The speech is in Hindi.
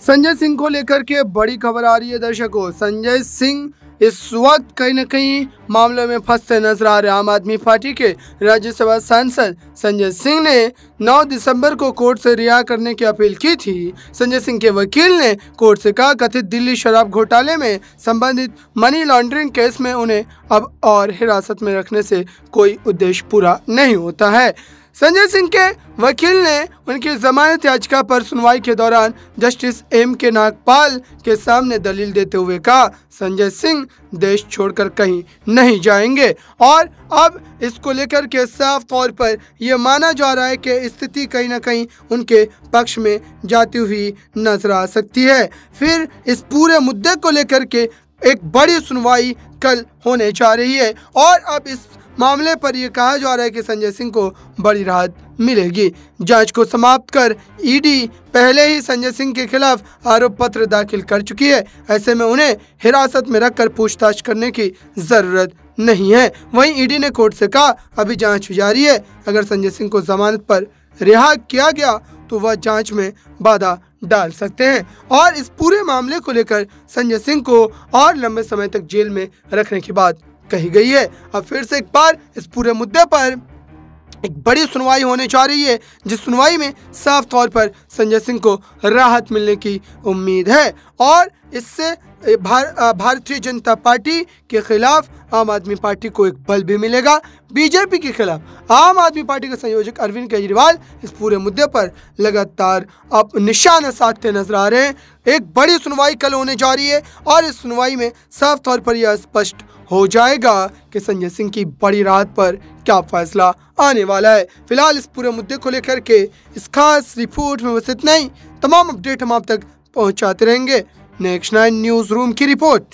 संजय सिंह को लेकर के बड़ी खबर आ रही है दर्शकों संजय सिंह इस वक्त कहीं न कहीं मामले में फंसते नजर आ रहे आम आदमी पार्टी के राज्यसभा सांसद संजय सिंह ने 9 दिसंबर को कोर्ट से रिहा करने की अपील की थी संजय सिंह के वकील ने कोर्ट से कहा कथित दिल्ली शराब घोटाले में संबंधित मनी लॉन्ड्रिंग केस में उन्हें अब और हिरासत में रखने से कोई उद्देश्य पूरा नहीं होता है संजय सिंह के वकील ने उनकी जमानत याचिका पर सुनवाई के दौरान जस्टिस एम के नागपाल के सामने दलील देते हुए कहा संजय सिंह देश छोड़कर कहीं नहीं जाएंगे और अब इसको लेकर के साफ तौर पर यह माना जा रहा है कि स्थिति कहीं ना कहीं उनके पक्ष में जाती हुई नजर आ सकती है फिर इस पूरे मुद्दे को लेकर के एक बड़ी सुनवाई कल होने जा रही है और अब इस मामले पर यह कहा जा रहा है कि संजय सिंह को बड़ी राहत मिलेगी जांच को समाप्त कर ईडी पहले ही संजय सिंह के खिलाफ आरोप पत्र दाखिल कर चुकी है ऐसे में उन्हें हिरासत में रखकर पूछताछ करने की जरूरत नहीं है वहीं ईडी ने कोर्ट से कहा अभी जांच जारी है अगर संजय सिंह को जमानत पर रिहा किया गया तो वह जांच में बाधा डाल सकते हैं और इस पूरे मामले को लेकर संजय सिंह को और लंबे समय तक जेल में रखने की बात कही गई है अब फिर से एक बार इस पूरे मुद्दे पर एक बड़ी सुनवाई होने जा रही है जिस सुनवाई में साफ तौर पर संजय सिंह को राहत मिलने की उम्मीद है और इससे भार, भारतीय जनता पार्टी के खिलाफ आम आदमी पार्टी को एक बल भी मिलेगा बीजेपी के खिलाफ आम आदमी पार्टी के संयोजक अरविंद केजरीवाल इस पूरे मुद्दे पर लगातार अब निशाना साधते नजर आ रहे हैं एक बड़ी सुनवाई कल होने जा रही है और इस सुनवाई में साफ तौर पर यह स्पष्ट हो जाएगा कि संजय सिंह की बड़ी राहत पर क्या फैसला आने वाला है फिलहाल इस पूरे मुद्दे को लेकर के इस खास रिपोर्ट में बस इतना ही तमाम अपडेट हम आप तक पहुंचाते रहेंगे नेक्स्ट नाइन न्यूज रूम की रिपोर्ट